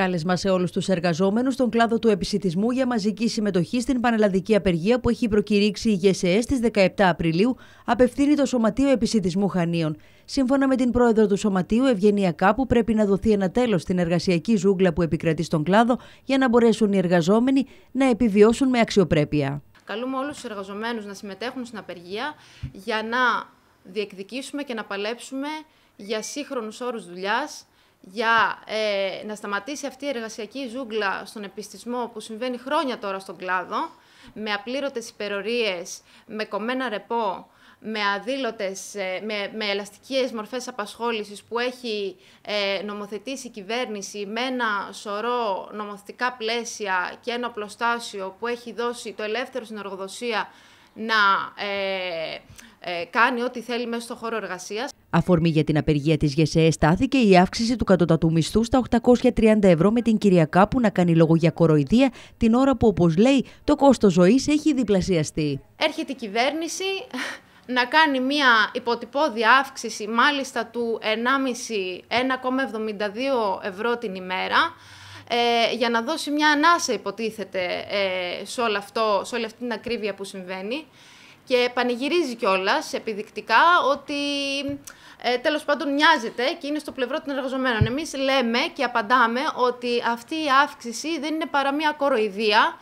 Κάλεσμα σε όλους τους εργαζόμενους στον κλάδο του επισητισμού για μαζική συμμετοχή στην πανελλαδική απεργία που έχει προκηρύξει η ΓΕΣΕΕ στι 17 Απριλίου, απευθύνει το Σωματείο Επισητισμού Χανίων. Σύμφωνα με την πρόεδρο του Σωματείου, Ευγενία Κάπου, πρέπει να δοθεί ένα τέλος στην εργασιακή ζούγκλα που επικρατεί στον κλάδο για να μπορέσουν οι εργαζόμενοι να επιβιώσουν με αξιοπρέπεια. Καλούμε όλους τους εργαζομένους να συμμετέχουν στην απεργία για να διεκδικήσουμε και να παλέψουμε για σύγχρονους όρους δουλειάς, για ε, να σταματήσει αυτή η εργασιακή ζούγκλα στον επιστησμό που συμβαίνει χρόνια τώρα στον κλάδο, με απλήρωτες υπερορίες, με κομμένα ρεπό, με αδήλωτες, ε, με, με ελαστικές μορφές απασχόλησης που έχει ε, νομοθετήσει η κυβέρνηση με ένα σωρό νομοθετικά πλαίσια και ένα πλωστάσιο που έχει δώσει το ελεύθερο στην εργοδοσία να ε, κάνει ό,τι θέλει μέσα στο χώρο εργασίας. Αφορμή για την απεργία της ΓΕΣΕΕ στάθηκε η αύξηση του κατώτατου μισθού στα 830 ευρώ με την Κυριακά που να κάνει λόγο για κοροϊδία, την ώρα που, όπως λέει, το κόστος ζωής έχει διπλασιαστεί. Έρχεται η κυβέρνηση να κάνει μια υποτυπώδη αύξηση μάλιστα του 1,5-1,72 ευρώ την ημέρα ε, για να δώσει μια ανάσα υποτίθεται ε, σε, αυτό, σε όλη αυτή την ακρίβεια που συμβαίνει και πανηγυρίζει κιόλας επιδεικτικά ότι ε, τέλος πάντων νοιάζεται και είναι στο πλευρό των εργαζομένων. Εμείς λέμε και απαντάμε ότι αυτή η αύξηση δεν είναι παρά μια κοροϊδία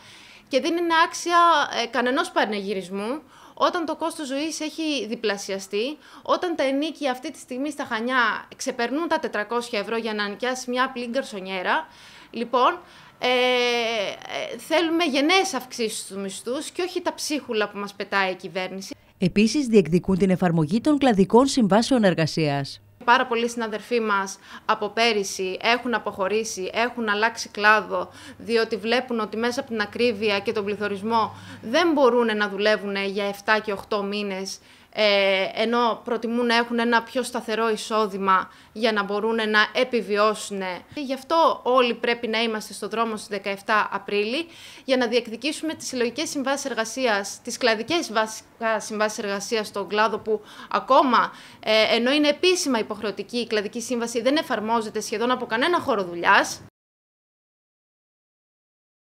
και δεν είναι άξια ε, κανενός πανηγυρισμού όταν το κόστος ζωής έχει διπλασιαστεί, όταν τα ενίκη αυτή τη στιγμή στα Χανιά ξεπερνούν τα 400 ευρώ για να νοικιάσει μια απλή γκαρσονιέρα, Λοιπόν, ε, ε, θέλουμε γενναίες αυξήσεις στους μισθούς και όχι τα ψίχουλα που μας πετάει η κυβέρνηση. Επίσης διεκδικούν την εφαρμογή των κλαδικών συμβάσεων εργασίας. Πάρα πολλοί συναδελφοί μας από πέρυσι έχουν αποχωρήσει, έχουν αλλάξει κλάδο, διότι βλέπουν ότι μέσα από την ακρίβεια και τον πληθωρισμό δεν μπορούν να δουλεύουν για 7 και 8 μήνες ε, ενώ προτιμούν να έχουν ένα πιο σταθερό εισόδημα για να μπορούν να επιβιώσουν. Γι' αυτό όλοι πρέπει να είμαστε στον δρόμο στις 17 Απρίλη για να διεκδικήσουμε τις συλλογικές συμβάσεις εργασίας, τις κλαδικές συμβάσει συμβάσεις εργασίας στον κλάδο που ακόμα, ε, ενώ είναι επίσημα υποχρεωτική η κλαδική σύμβαση, δεν εφαρμόζεται σχεδόν από κανένα χώρο δουλειάς,